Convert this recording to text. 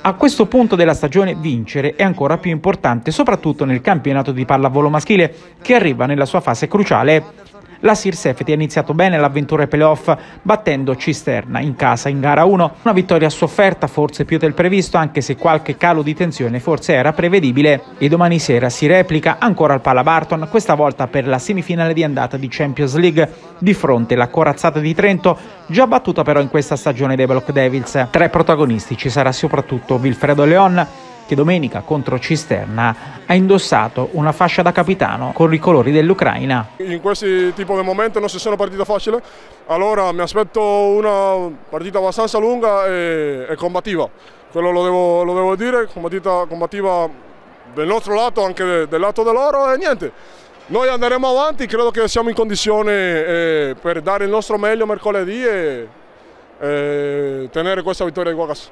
A questo punto della stagione vincere è ancora più importante, soprattutto nel campionato di pallavolo maschile, che arriva nella sua fase cruciale. La Sir Safety ha iniziato bene l'avventura ai playoff battendo Cisterna in casa in gara 1. Una vittoria sofferta forse più del previsto anche se qualche calo di tensione forse era prevedibile e domani sera si replica ancora al Palabarton, questa volta per la semifinale di andata di Champions League di fronte alla corazzata di Trento già battuta però in questa stagione dei Block Devils. Tra i protagonisti ci sarà soprattutto Wilfredo Leon che domenica contro Cisterna ha indossato una fascia da capitano con i colori dell'Ucraina. In questo tipo di momenti non si sono partite facili, allora mi aspetto una partita abbastanza lunga e, e combattiva, quello lo devo, lo devo dire, combattiva, combattiva del nostro lato, anche del, del lato loro e niente. Noi andremo avanti, credo che siamo in condizione eh, per dare il nostro meglio mercoledì e eh, tenere questa vittoria di Guagas.